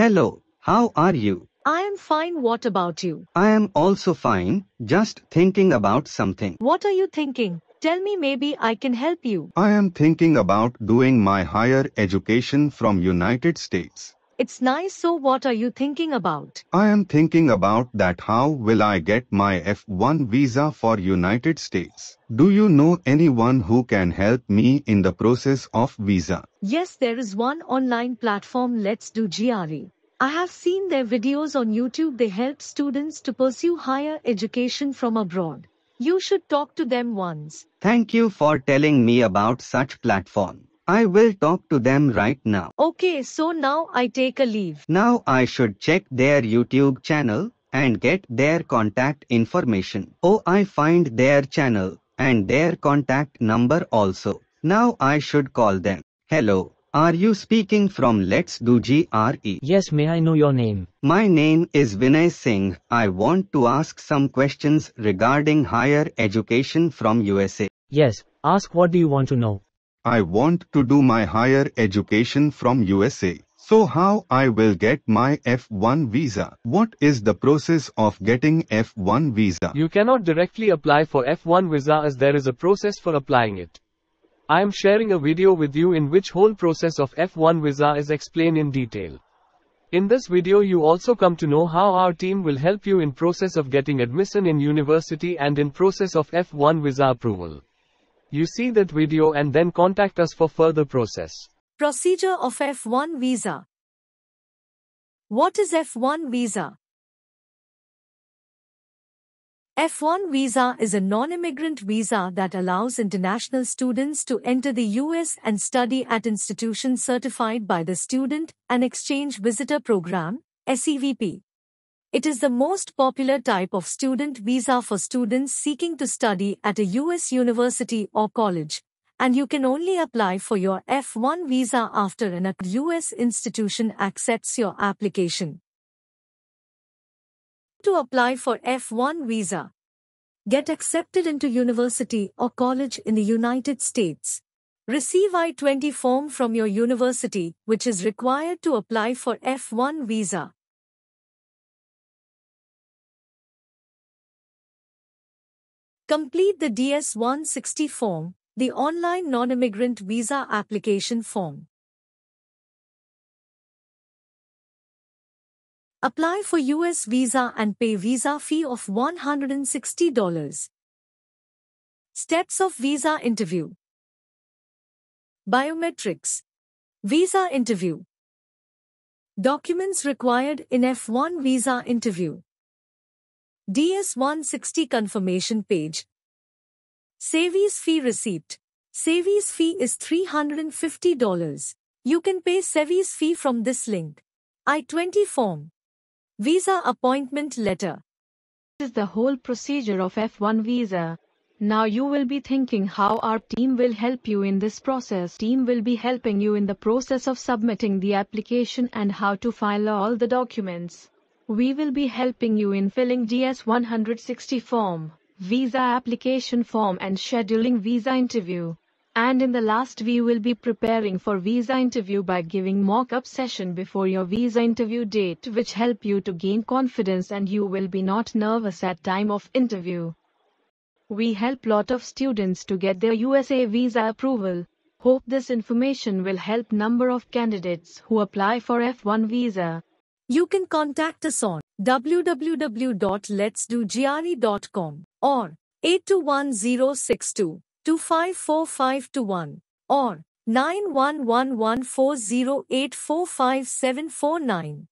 Hello, how are you? I am fine. What about you? I am also fine, just thinking about something. What are you thinking? Tell me maybe I can help you. I am thinking about doing my higher education from United States. It's nice, so what are you thinking about? I am thinking about that how will I get my F1 visa for United States? Do you know anyone who can help me in the process of visa? Yes, there is one online platform Let's Do GRE. I have seen their videos on YouTube. They help students to pursue higher education from abroad. You should talk to them once. Thank you for telling me about such platform. I will talk to them right now. Okay, so now I take a leave. Now I should check their YouTube channel and get their contact information. Oh, I find their channel and their contact number also. Now I should call them. Hello, are you speaking from Let's Do GRE? Yes, may I know your name? My name is Vinay Singh. I want to ask some questions regarding higher education from USA. Yes, ask what do you want to know? I want to do my higher education from USA. So how I will get my F1 visa? What is the process of getting F1 visa? You cannot directly apply for F1 visa as there is a process for applying it. I am sharing a video with you in which whole process of F1 visa is explained in detail. In this video you also come to know how our team will help you in process of getting admission in university and in process of F1 visa approval. You see that video and then contact us for further process. Procedure of F1 visa. What is F1 visa? F1 visa is a non-immigrant visa that allows international students to enter the US and study at institutions certified by the Student and Exchange Visitor Program, SEVP. It is the most popular type of student visa for students seeking to study at a U.S. university or college, and you can only apply for your F1 visa after an U.S. institution accepts your application. To apply for F1 visa, get accepted into university or college in the United States. Receive I-20 form from your university, which is required to apply for F1 visa. Complete the DS-160 form, the online non-immigrant visa application form. Apply for US visa and pay visa fee of $160. Steps of visa interview. Biometrics. Visa interview. Documents required in F1 visa interview. DS160 confirmation page. Savies fee receipt. Savies fee is $350. You can pay Savies fee from this link. I-20 form. Visa appointment letter. This is the whole procedure of F1 visa. Now you will be thinking how our team will help you in this process. Team will be helping you in the process of submitting the application and how to file all the documents. We will be helping you in filling DS-160 form, visa application form and scheduling visa interview. And in the last we will be preparing for visa interview by giving mock-up session before your visa interview date which help you to gain confidence and you will be not nervous at time of interview. We help lot of students to get their USA visa approval. Hope this information will help number of candidates who apply for F1 visa. You can contact us on www.letsdogre.com or 82106225451 or 911140845749.